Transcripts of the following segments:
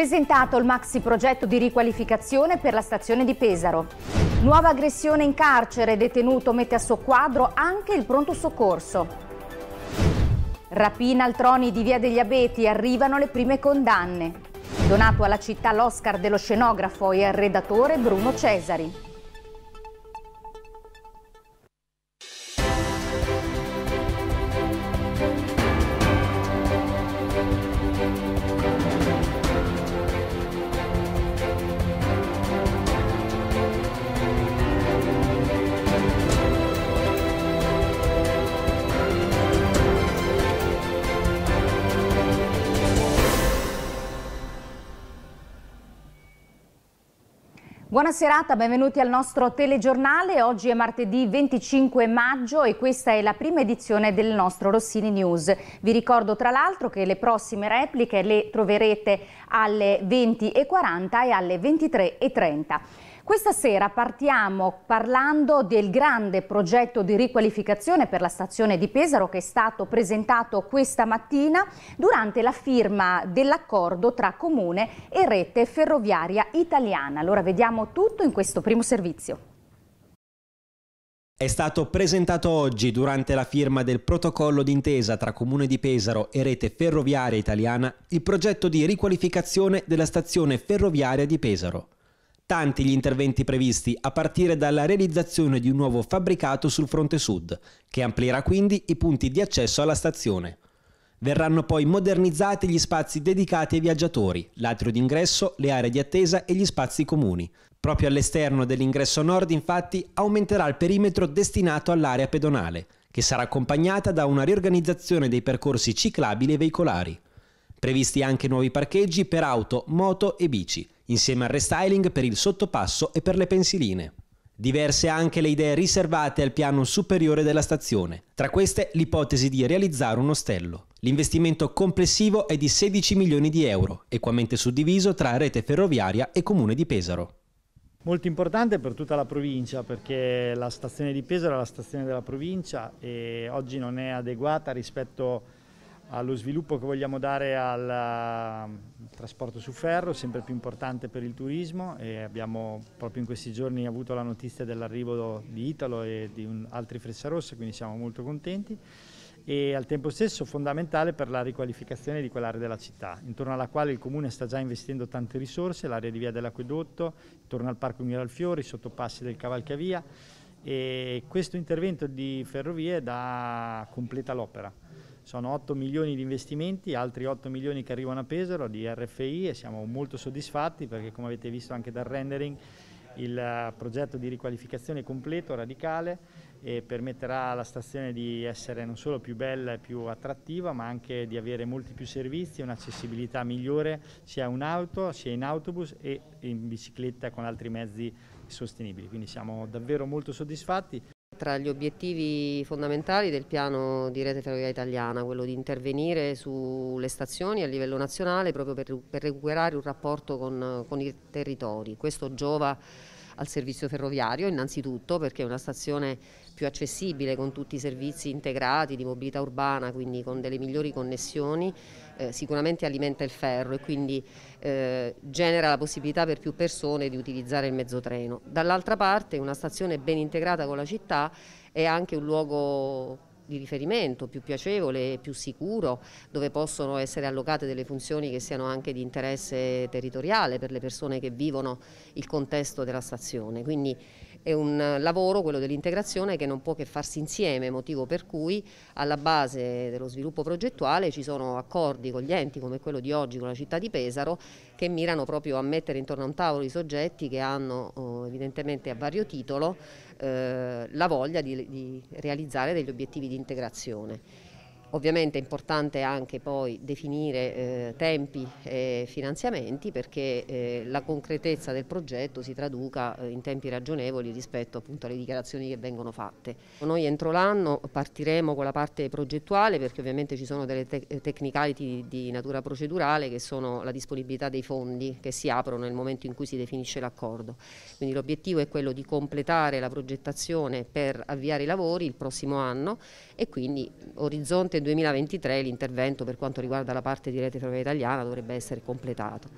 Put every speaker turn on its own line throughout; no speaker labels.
Presentato il maxi progetto di riqualificazione per la stazione di Pesaro. Nuova aggressione in carcere, detenuto mette a soqquadro anche il pronto soccorso. Rapina al Troni di Via degli Abeti, arrivano le prime condanne. Donato alla città l'Oscar dello scenografo e al redatore Bruno Cesari. Buona serata, benvenuti al nostro telegiornale. Oggi è martedì 25 maggio e questa è la prima edizione del nostro Rossini News. Vi ricordo tra l'altro che le prossime repliche le troverete alle 20.40 e alle 23.30. Questa sera partiamo parlando del grande progetto di riqualificazione per la stazione di Pesaro che è stato presentato questa mattina durante la firma dell'accordo tra Comune e Rete Ferroviaria Italiana. Allora vediamo tutto in questo primo servizio.
È stato presentato oggi durante la firma del protocollo d'intesa tra Comune di Pesaro e Rete Ferroviaria Italiana il progetto di riqualificazione della stazione ferroviaria di Pesaro. Tanti gli interventi previsti, a partire dalla realizzazione di un nuovo fabbricato sul fronte sud, che amplierà quindi i punti di accesso alla stazione. Verranno poi modernizzati gli spazi dedicati ai viaggiatori, l'atrio d'ingresso, le aree di attesa e gli spazi comuni. Proprio all'esterno dell'ingresso nord, infatti, aumenterà il perimetro destinato all'area pedonale, che sarà accompagnata da una riorganizzazione dei percorsi ciclabili e veicolari. Previsti anche nuovi parcheggi per auto, moto e bici insieme al restyling per il sottopasso e per le pensiline. Diverse anche le idee riservate al piano superiore della stazione, tra queste l'ipotesi di realizzare un ostello. L'investimento complessivo è di 16 milioni di euro, equamente suddiviso tra rete ferroviaria e comune di Pesaro.
Molto importante per tutta la provincia perché la stazione di Pesaro è la stazione della provincia e oggi non è adeguata rispetto a allo sviluppo che vogliamo dare eh, al trasporto su ferro, sempre più importante per il turismo e abbiamo proprio in questi giorni avuto la notizia dell'arrivo di Italo e di un, altri Frecciarossa, quindi siamo molto contenti e al tempo stesso fondamentale per la riqualificazione di quell'area della città, intorno alla quale il Comune sta già investendo tante risorse, l'area di Via dell'Acquedotto, intorno al Parco Miralfiori, i sottopassi del Cavalcavia e questo intervento di ferrovie da, completa l'opera sono 8 milioni di investimenti, altri 8 milioni che arrivano a Pesaro di RFI e siamo molto soddisfatti perché come avete visto anche dal rendering il eh, progetto di riqualificazione completo, radicale e permetterà alla stazione di essere non solo più bella e più attrattiva ma anche di avere molti più servizi, un'accessibilità migliore sia in auto sia in autobus e in bicicletta con altri mezzi sostenibili. Quindi siamo davvero molto
soddisfatti. Tra gli obiettivi fondamentali del piano di rete ferroviaria italiana, quello di intervenire sulle stazioni a livello nazionale proprio per, per recuperare un rapporto con, con i territori. Questo giova al servizio ferroviario innanzitutto perché è una stazione più accessibile con tutti i servizi integrati di mobilità urbana, quindi con delle migliori connessioni, eh, sicuramente alimenta il ferro e quindi eh, genera la possibilità per più persone di utilizzare il mezzotreno. Dall'altra parte una stazione ben integrata con la città è anche un luogo di riferimento, più piacevole e più sicuro, dove possono essere allocate delle funzioni che siano anche di interesse territoriale per le persone che vivono il contesto della stazione. Quindi è un lavoro, quello dell'integrazione, che non può che farsi insieme, motivo per cui alla base dello sviluppo progettuale ci sono accordi con gli enti come quello di oggi con la città di Pesaro che mirano proprio a mettere intorno a un tavolo i soggetti che hanno oh, evidentemente a vario titolo eh, la voglia di, di realizzare degli obiettivi di integrazione. Ovviamente è importante anche poi definire eh, tempi e finanziamenti perché eh, la concretezza del progetto si traduca eh, in tempi ragionevoli rispetto appunto alle dichiarazioni che vengono fatte. Noi entro l'anno partiremo con la parte progettuale perché ovviamente ci sono delle te technicality di, di natura procedurale che sono la disponibilità dei fondi che si aprono nel momento in cui si definisce l'accordo. Quindi l'obiettivo è quello di completare la progettazione per avviare i lavori il prossimo anno e quindi orizzonte 2023 l'intervento per quanto riguarda la parte di rete ferroviaria italiana dovrebbe essere completato.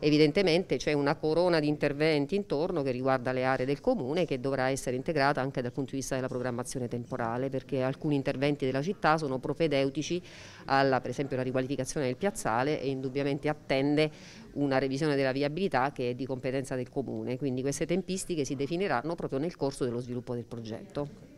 Evidentemente c'è una corona di interventi intorno che riguarda le aree del comune che dovrà essere integrata anche dal punto di vista della programmazione temporale perché alcuni interventi della città sono propedeutici alla per esempio la riqualificazione del piazzale e indubbiamente attende una revisione della viabilità che è di competenza del comune, quindi queste tempistiche si definiranno proprio nel corso dello sviluppo del progetto.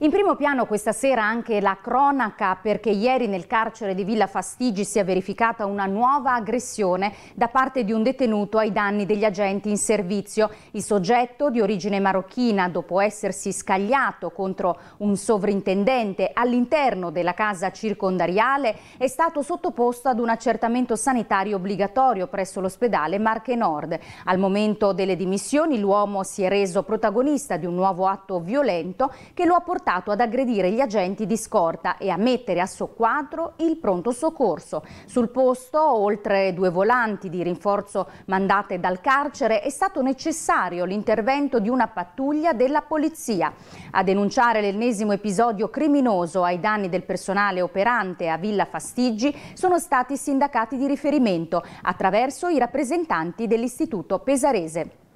In primo piano questa sera anche la cronaca perché ieri nel carcere di Villa Fastigi si è verificata una nuova aggressione da parte di un detenuto ai danni degli agenti in servizio. Il soggetto di origine marocchina dopo essersi scagliato contro un sovrintendente all'interno della casa circondariale è stato sottoposto ad un accertamento sanitario obbligatorio presso l'ospedale Marche Nord. Al momento delle dimissioni l'uomo si è reso protagonista di un nuovo atto violento che lo ha portato portato ad aggredire gli agenti di scorta e a mettere a soqquadro il pronto soccorso. Sul posto, oltre due volanti di rinforzo mandate dal carcere, è stato necessario l'intervento di una pattuglia della polizia. A denunciare l'ennesimo episodio criminoso ai danni del personale operante a Villa Fastiggi sono stati i sindacati di riferimento attraverso i rappresentanti dell'Istituto Pesarese.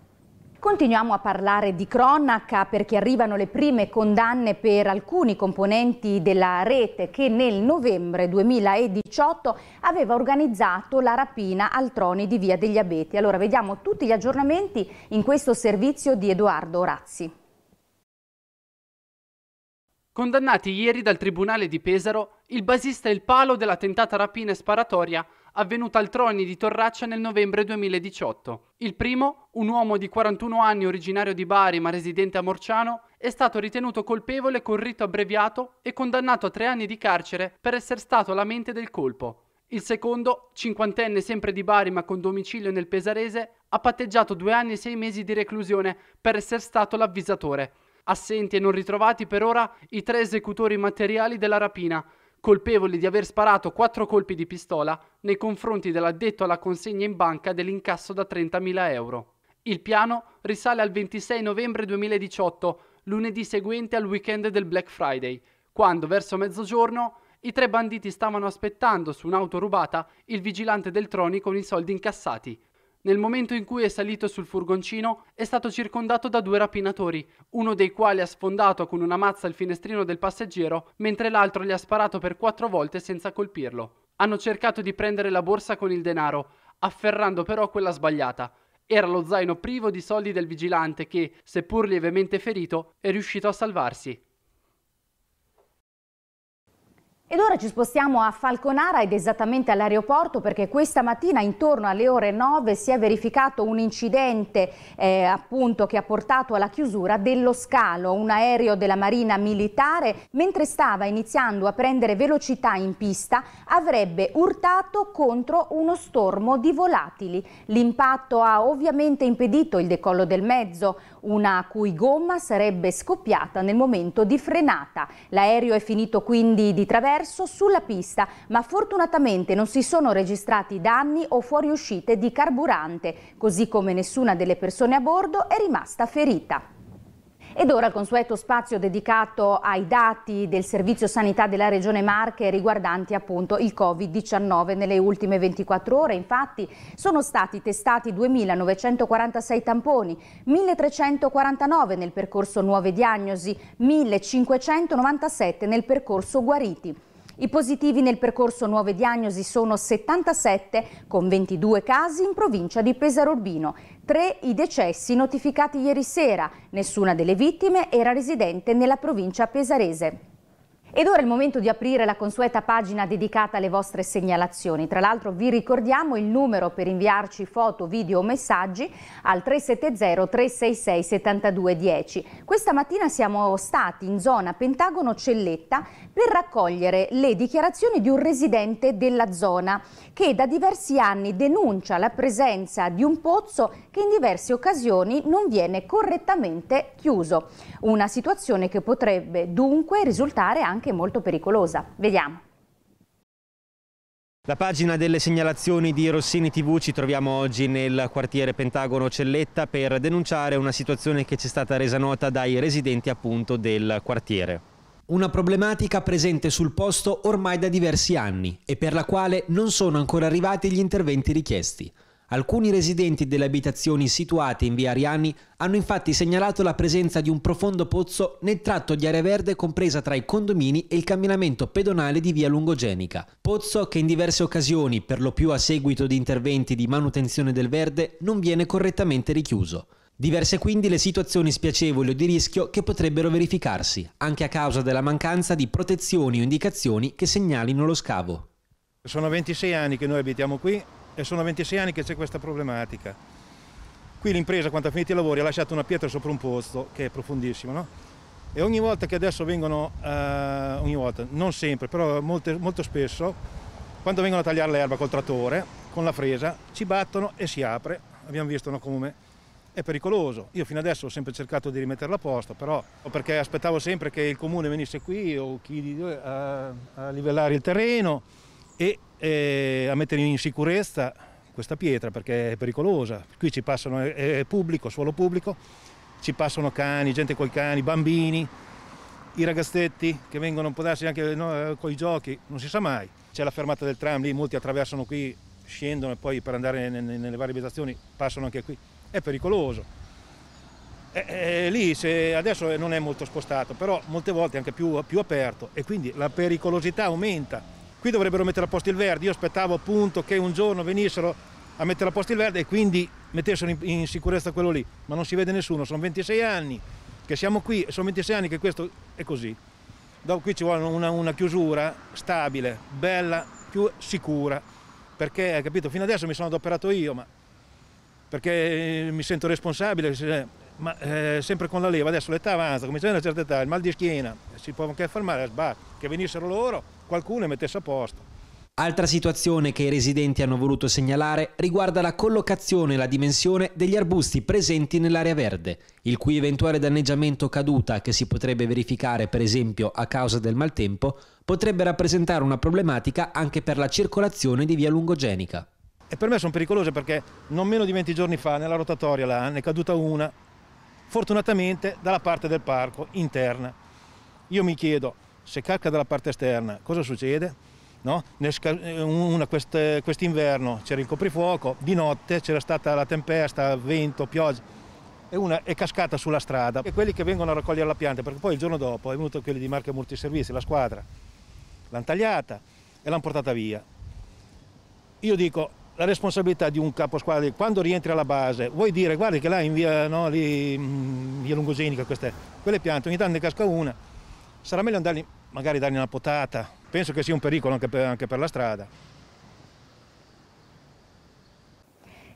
Continuiamo a parlare di cronaca perché arrivano le prime condanne per alcuni componenti della rete che nel novembre 2018 aveva organizzato la rapina al trono di Via degli Abeti. Allora vediamo tutti gli aggiornamenti in questo servizio di Edoardo Orazzi.
Condannati ieri dal Tribunale di Pesaro il basista e il palo della tentata rapina e sparatoria avvenuta al Troni di Torraccia nel novembre 2018. Il primo, un uomo di 41 anni originario di Bari ma residente a Morciano, è stato ritenuto colpevole con rito abbreviato e condannato a tre anni di carcere per essere stato la mente del colpo. Il secondo, cinquantenne sempre di Bari ma con domicilio nel Pesarese, ha patteggiato due anni e sei mesi di reclusione per essere stato l'avvisatore. Assenti e non ritrovati per ora i tre esecutori materiali della rapina, colpevoli di aver sparato quattro colpi di pistola nei confronti dell'addetto alla consegna in banca dell'incasso da 30.000 euro. Il piano risale al 26 novembre 2018, lunedì seguente al weekend del Black Friday, quando verso mezzogiorno i tre banditi stavano aspettando su un'auto rubata il vigilante del Troni con i soldi incassati, nel momento in cui è salito sul furgoncino è stato circondato da due rapinatori, uno dei quali ha sfondato con una mazza il finestrino del passeggero, mentre l'altro gli ha sparato per quattro volte senza colpirlo. Hanno cercato di prendere la borsa con il denaro, afferrando però quella sbagliata. Era lo zaino privo di soldi del vigilante che, seppur lievemente ferito, è riuscito a salvarsi.
Ed ora ci spostiamo a Falconara ed esattamente all'aeroporto perché questa mattina intorno alle ore 9 si è verificato un incidente eh, appunto che ha portato alla chiusura dello scalo. Un aereo della Marina Militare mentre stava iniziando a prendere velocità in pista avrebbe urtato contro uno stormo di volatili. L'impatto ha ovviamente impedito il decollo del mezzo una cui gomma sarebbe scoppiata nel momento di frenata. L'aereo è finito quindi di traverso sulla pista, ma fortunatamente non si sono registrati danni o fuoriuscite di carburante, così come nessuna delle persone a bordo è rimasta ferita. Ed ora il consueto spazio dedicato ai dati del Servizio Sanità della Regione Marche riguardanti appunto il Covid-19 nelle ultime 24 ore. Infatti sono stati testati 2.946 tamponi, 1.349 nel percorso Nuove Diagnosi, 1.597 nel percorso Guariti. I positivi nel percorso nuove diagnosi sono 77, con 22 casi in provincia di Pesaro Urbino. Tre i decessi notificati ieri sera. Nessuna delle vittime era residente nella provincia pesarese. Ed ora è il momento di aprire la consueta pagina dedicata alle vostre segnalazioni. Tra l'altro vi ricordiamo il numero per inviarci foto, video o messaggi al 370-366-7210. Questa mattina siamo stati in zona Pentagono Celletta per raccogliere le dichiarazioni di un residente della zona che da diversi anni denuncia la presenza di un pozzo che in diverse occasioni non viene correttamente chiuso. Una situazione che potrebbe dunque risultare anche anche molto pericolosa. Vediamo.
La pagina delle segnalazioni di Rossini TV ci troviamo oggi nel quartiere Pentagono Celletta per denunciare una situazione che ci è stata resa nota dai residenti appunto del quartiere. Una problematica presente sul posto ormai da diversi anni e per la quale non sono ancora arrivati gli interventi richiesti. Alcuni residenti delle abitazioni situate in via Ariani hanno infatti segnalato la presenza di un profondo pozzo nel tratto di area verde compresa tra i condomini e il camminamento pedonale di via Lungogenica. Pozzo che in diverse occasioni, per lo più a seguito di interventi di manutenzione del verde, non viene correttamente richiuso. Diverse quindi le situazioni spiacevoli o di rischio che potrebbero verificarsi, anche a causa della mancanza di protezioni o indicazioni che segnalino lo scavo.
Sono 26 anni che noi abitiamo qui, e sono 26 anni che c'è questa problematica. Qui l'impresa quando ha finito i lavori ha lasciato una pietra sopra un pozzo che è profondissimo, no? E ogni volta che adesso vengono, eh, ogni volta, non sempre, però molte, molto spesso, quando vengono a tagliare l'erba col trattore, con la fresa, ci battono e si apre, abbiamo visto no, come è pericoloso. Io fino adesso ho sempre cercato di rimetterla a posto, però perché aspettavo sempre che il comune venisse qui o chi di eh, a, a livellare il terreno e eh, a mettere in sicurezza questa pietra perché è pericolosa. Qui ci passano, è pubblico, suolo pubblico, ci passano cani, gente con i cani, bambini, i ragazzetti che vengono, può darsi anche no, eh, con i giochi, non si sa mai. C'è la fermata del tram lì, molti attraversano qui, scendono e poi per andare nelle varie abitazioni passano anche qui. È pericoloso. E, e, lì se, adesso non è molto spostato, però molte volte è anche più, più aperto e quindi la pericolosità aumenta. Qui dovrebbero mettere a posto il verde, io aspettavo appunto che un giorno venissero a mettere a posto il verde e quindi mettessero in, in sicurezza quello lì, ma non si vede nessuno, sono 26 anni che siamo qui, sono 26 anni che questo è così. Dopo qui ci vuole una, una chiusura stabile, bella, più sicura, perché, hai capito, fino adesso mi sono adoperato io, ma perché eh, mi sento responsabile, ma eh, sempre con la leva, adesso l'età avanza, a una certa età, il mal di schiena, si può anche fermare, sbaglio, che venissero loro qualcuno e mettesse a posto.
Altra situazione che i residenti hanno voluto segnalare riguarda la collocazione e la dimensione degli arbusti presenti nell'area verde, il cui eventuale danneggiamento caduta che si potrebbe verificare per esempio a causa del maltempo potrebbe rappresentare una problematica anche per la circolazione di via lungogenica.
E per me sono pericolose perché non meno di 20 giorni fa nella rotatoria là, ne è caduta una, fortunatamente dalla parte del parco interna. Io mi chiedo, se calca dalla parte esterna, cosa succede? No? Quest'inverno quest c'era il coprifuoco, di notte c'era stata la tempesta, vento, pioggia e una è cascata sulla strada e quelli che vengono a raccogliere la pianta perché poi il giorno dopo è venuto quelli di Marche Multiservizi, la squadra, l'hanno tagliata e l'hanno portata via. Io dico la responsabilità di un capo squadra quando rientri alla base vuoi dire guardi che là in via, no, lì, mm, via Lungogenica queste, quelle piante ogni tanto ne casca una Sarà meglio andarli, magari dargli una potata. Penso che sia un pericolo anche per, anche per la strada.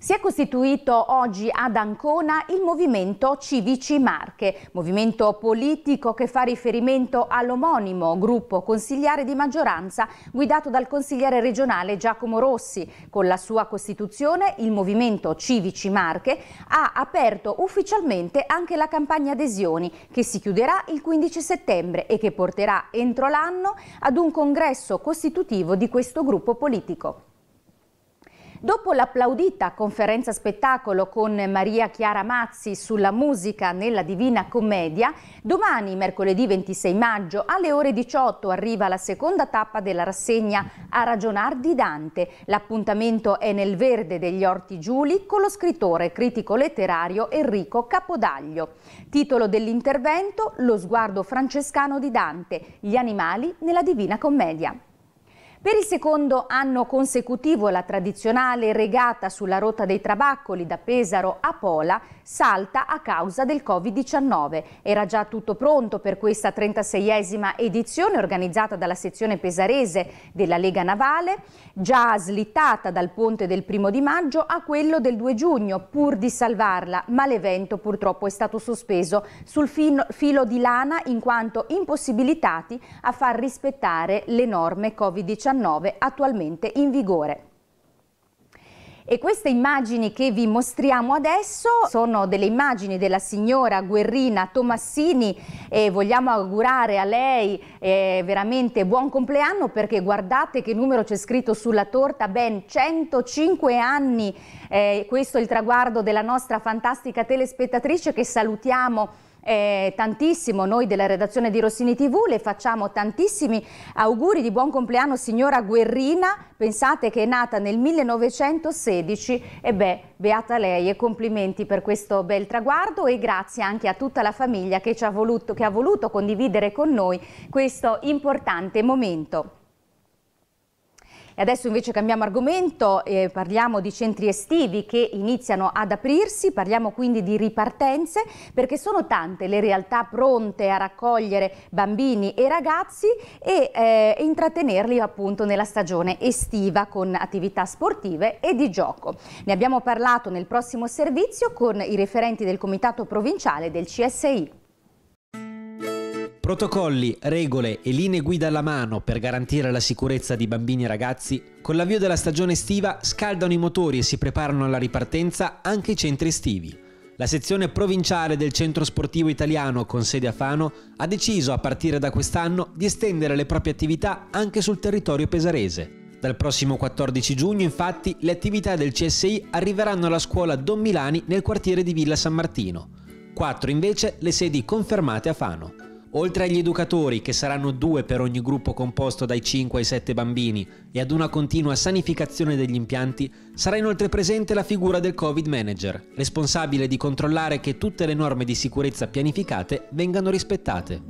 Si è costituito oggi ad Ancona il Movimento Civici Marche, movimento politico che fa riferimento all'omonimo gruppo consigliare di maggioranza guidato dal consigliere regionale Giacomo Rossi. Con la sua costituzione il Movimento Civici Marche ha aperto ufficialmente anche la campagna adesioni che si chiuderà il 15 settembre e che porterà entro l'anno ad un congresso costitutivo di questo gruppo politico. Dopo l'applaudita conferenza spettacolo con Maria Chiara Mazzi sulla musica nella Divina Commedia, domani, mercoledì 26 maggio, alle ore 18 arriva la seconda tappa della rassegna A ragionar di Dante. L'appuntamento è nel verde degli Orti Giuli con lo scrittore e critico letterario Enrico Capodaglio. Titolo dell'intervento Lo sguardo francescano di Dante, gli animali nella Divina Commedia. Per il secondo anno consecutivo la tradizionale regata sulla rotta dei Trabaccoli da Pesaro a Pola salta a causa del Covid-19. Era già tutto pronto per questa 36esima edizione organizzata dalla sezione pesarese della Lega Navale, già slittata dal ponte del primo di maggio a quello del 2 giugno pur di salvarla, ma l'evento purtroppo è stato sospeso sul filo di lana in quanto impossibilitati a far rispettare le norme Covid-19 2019 attualmente in vigore. E queste immagini che vi mostriamo adesso sono delle immagini della signora Guerrina Tomassini e vogliamo augurare a lei eh, veramente buon compleanno perché guardate che numero c'è scritto sulla torta, ben 105 anni, eh, questo è il traguardo della nostra fantastica telespettatrice che salutiamo eh, tantissimo. Noi della redazione di Rossini TV le facciamo tantissimi auguri di buon compleanno signora Guerrina. Pensate che è nata nel 1916 e beh, beata lei e complimenti per questo bel traguardo e grazie anche a tutta la famiglia che, ha voluto, che ha voluto condividere con noi questo importante momento. E adesso invece cambiamo argomento, eh, parliamo di centri estivi che iniziano ad aprirsi, parliamo quindi di ripartenze perché sono tante le realtà pronte a raccogliere bambini e ragazzi e eh, intrattenerli appunto nella stagione estiva con attività sportive e di gioco. Ne abbiamo parlato nel prossimo servizio con i referenti del Comitato Provinciale del CSI.
Protocolli, regole e linee guida alla mano per garantire la sicurezza di bambini e ragazzi, con l'avvio della stagione estiva scaldano i motori e si preparano alla ripartenza anche i centri estivi. La sezione provinciale del Centro Sportivo Italiano con sede a Fano ha deciso a partire da quest'anno di estendere le proprie attività anche sul territorio pesarese. Dal prossimo 14 giugno infatti le attività del CSI arriveranno alla scuola Don Milani nel quartiere di Villa San Martino. Quattro invece le sedi confermate a Fano. Oltre agli educatori, che saranno due per ogni gruppo composto dai 5 ai 7 bambini, e ad una continua sanificazione degli impianti, sarà inoltre presente la figura del Covid Manager, responsabile di controllare che tutte le norme di sicurezza pianificate vengano rispettate.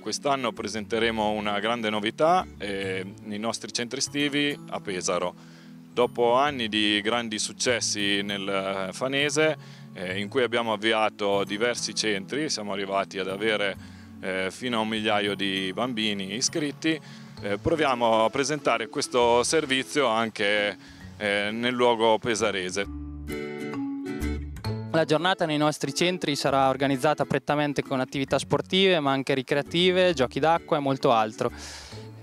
Quest'anno presenteremo una grande novità eh, nei nostri centri estivi a Pesaro. Dopo anni di grandi successi nel eh, Fanese, eh, in cui abbiamo avviato diversi centri, siamo arrivati ad avere eh, fino a un migliaio di bambini iscritti. Eh, proviamo a presentare questo servizio anche eh, nel luogo pesarese.
La giornata nei nostri centri sarà organizzata prettamente con attività sportive, ma anche ricreative, giochi d'acqua e molto altro.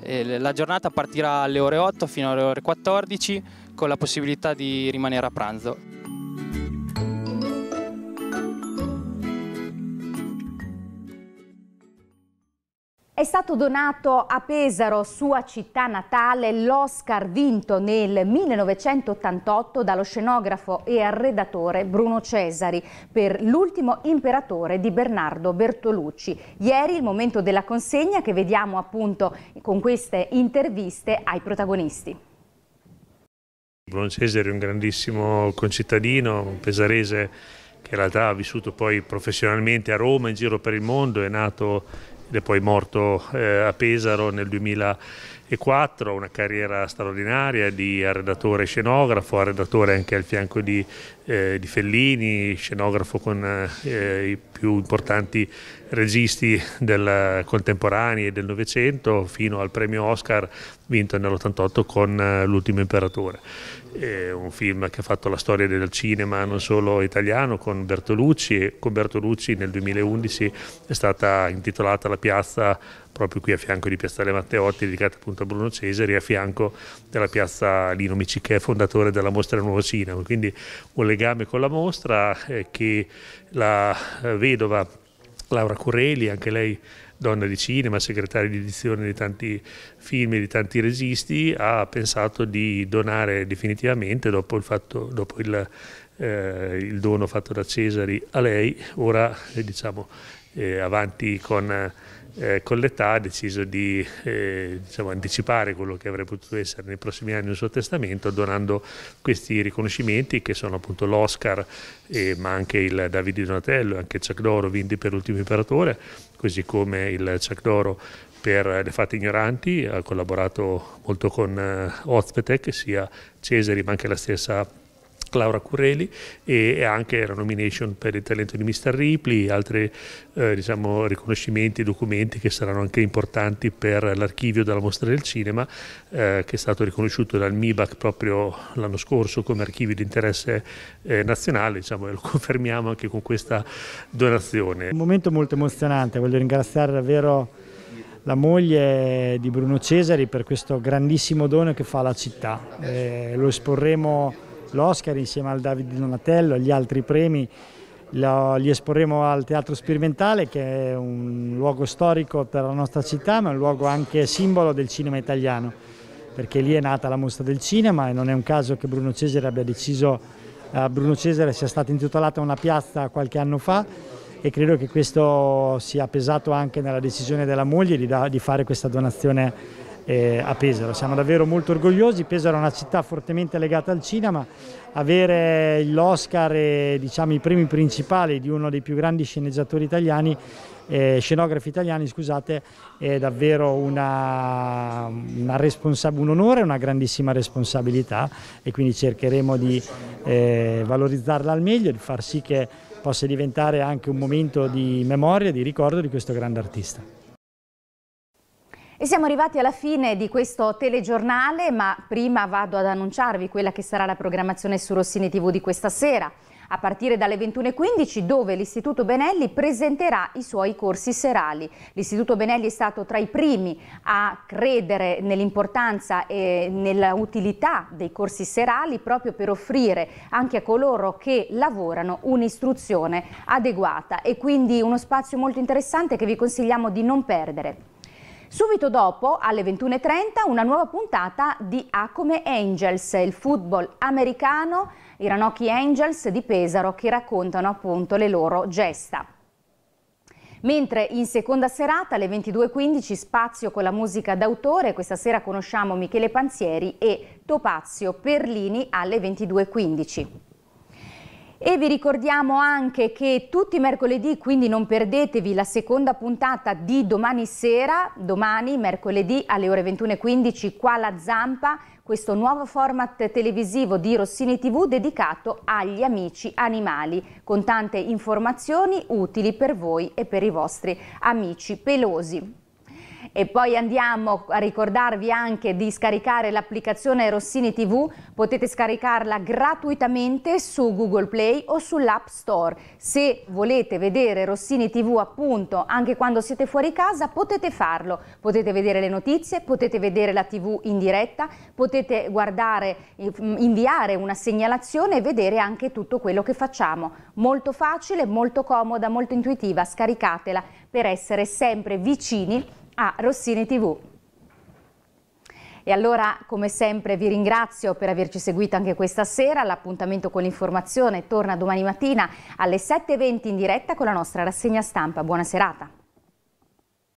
Eh, la giornata partirà alle ore 8 fino alle ore 14 con la possibilità di rimanere a pranzo.
È stato donato a Pesaro, sua città natale, l'Oscar vinto nel 1988 dallo scenografo e arredatore Bruno Cesari per L'ultimo imperatore di Bernardo Bertolucci. Ieri il momento della consegna che vediamo appunto con queste interviste ai protagonisti.
Bruno Cesari è un grandissimo concittadino, un pesarese che in realtà ha vissuto poi professionalmente a Roma, in giro per il mondo, è nato ed è poi morto eh, a Pesaro nel 2004, una carriera straordinaria di arredatore e scenografo, arredatore anche al fianco di, eh, di Fellini, scenografo con eh, i più importanti registi del, contemporanei del Novecento, fino al premio Oscar vinto nell'88 con eh, L'ultimo imperatore. È un film che ha fatto la storia del cinema non solo italiano con Bertolucci e con Bertolucci nel 2011 è stata intitolata la piazza proprio qui a fianco di Piazzale Matteotti dedicata appunto a Bruno Cesari a fianco della piazza Lino Micichè fondatore della mostra Nuovo Cinema quindi un legame con la mostra eh, che la eh, vedova Laura Corelli anche lei donna di cinema, segretaria di edizione di tanti film e di tanti registi, ha pensato di donare definitivamente dopo il, fatto, dopo il, eh, il dono fatto da Cesari a lei, ora eh, diciamo, eh, avanti con, eh, con l'età ha deciso di eh, diciamo, anticipare quello che avrebbe potuto essere nei prossimi anni il suo testamento donando questi riconoscimenti che sono appunto l'Oscar eh, ma anche il Davide Donatello, e anche Chuck Doro, vinti per l'ultimo imperatore così come il Doro per le fatte ignoranti, ha collaborato molto con eh, Ozpetec, sia Cesari ma anche la stessa Laura Cureli e anche la nomination per il talento di Mr. Ripley, altri eh, diciamo, riconoscimenti e documenti che saranno anche importanti per l'archivio della Mostra del Cinema, eh, che è stato riconosciuto dal MIBAC proprio l'anno scorso come archivio di interesse eh, nazionale, diciamo, e lo confermiamo anche con questa donazione. Un
momento molto emozionante, voglio ringraziare davvero la moglie di Bruno Cesari per questo grandissimo dono che fa alla città. Eh, lo esporremo l'Oscar insieme al Davide Donatello e gli altri premi. Lo, li esporremo al Teatro Sperimentale che è un luogo storico per la nostra città ma è un luogo anche simbolo del cinema italiano perché lì è nata la mostra del cinema e non è un caso che Bruno Cesare abbia deciso, eh, Bruno Cesare sia stata intitolata una piazza qualche anno fa e credo che questo sia pesato anche nella decisione della moglie di, da, di fare questa donazione eh, a Pesaro. Siamo davvero molto orgogliosi, Pesaro è una città fortemente legata al cinema, avere l'Oscar e diciamo, i premi principali di uno dei più grandi sceneggiatori italiani eh, scenografi italiani, scusate, è davvero una, una un onore, una grandissima responsabilità e quindi cercheremo di eh, valorizzarla al meglio, di far sì che possa diventare anche un momento di memoria, di ricordo di questo grande artista.
E siamo arrivati alla fine di questo telegiornale, ma prima vado ad annunciarvi quella che sarà la programmazione su Rossini TV di questa sera, a partire dalle 21.15 dove l'Istituto Benelli presenterà i suoi corsi serali. L'Istituto Benelli è stato tra i primi a credere nell'importanza e nell'utilità dei corsi serali proprio per offrire anche a coloro che lavorano un'istruzione adeguata e quindi uno spazio molto interessante che vi consigliamo di non perdere. Subito dopo, alle 21.30, una nuova puntata di A come Angels, il football americano, i Ranocchi Angels di Pesaro che raccontano appunto le loro gesta. Mentre in seconda serata alle 22.15 spazio con la musica d'autore, questa sera conosciamo Michele Panzieri e Topazio Perlini alle 22.15. E vi ricordiamo anche che tutti i mercoledì, quindi non perdetevi la seconda puntata di domani sera, domani mercoledì alle ore 21.15 qua La Zampa, questo nuovo format televisivo di Rossini TV dedicato agli amici animali, con tante informazioni utili per voi e per i vostri amici pelosi e poi andiamo a ricordarvi anche di scaricare l'applicazione Rossini TV, potete scaricarla gratuitamente su Google Play o sull'App Store. Se volete vedere Rossini TV appunto anche quando siete fuori casa potete farlo, potete vedere le notizie, potete vedere la TV in diretta, potete guardare, inviare una segnalazione e vedere anche tutto quello che facciamo. Molto facile, molto comoda, molto intuitiva, scaricatela per essere sempre vicini a Rossini TV. E allora, come sempre, vi ringrazio per averci seguito anche questa sera. L'appuntamento con l'informazione torna domani mattina alle 7.20 in diretta con la nostra rassegna stampa. Buona serata.